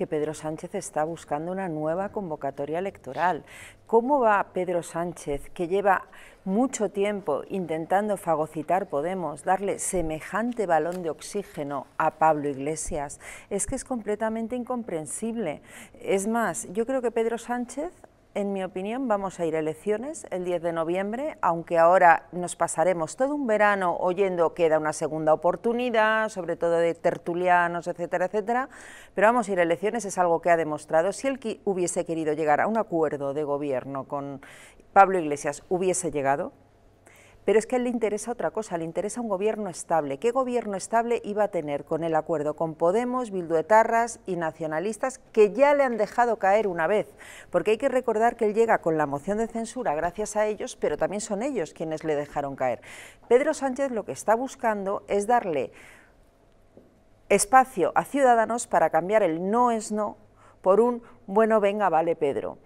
que Pedro Sánchez está buscando una nueva convocatoria electoral. ¿Cómo va Pedro Sánchez, que lleva mucho tiempo intentando fagocitar Podemos, darle semejante balón de oxígeno a Pablo Iglesias? Es que es completamente incomprensible. Es más, yo creo que Pedro Sánchez en mi opinión, vamos a ir a elecciones el 10 de noviembre, aunque ahora nos pasaremos todo un verano oyendo que da una segunda oportunidad, sobre todo de tertulianos, etcétera, etcétera, pero vamos a ir a elecciones, es algo que ha demostrado. Si él hubiese querido llegar a un acuerdo de gobierno con Pablo Iglesias, hubiese llegado, pero es que a él le interesa otra cosa, le interesa un gobierno estable. ¿Qué gobierno estable iba a tener con el acuerdo con Podemos, Bilduetarras y nacionalistas que ya le han dejado caer una vez? Porque hay que recordar que él llega con la moción de censura gracias a ellos, pero también son ellos quienes le dejaron caer. Pedro Sánchez lo que está buscando es darle espacio a ciudadanos para cambiar el no es no por un bueno venga vale Pedro.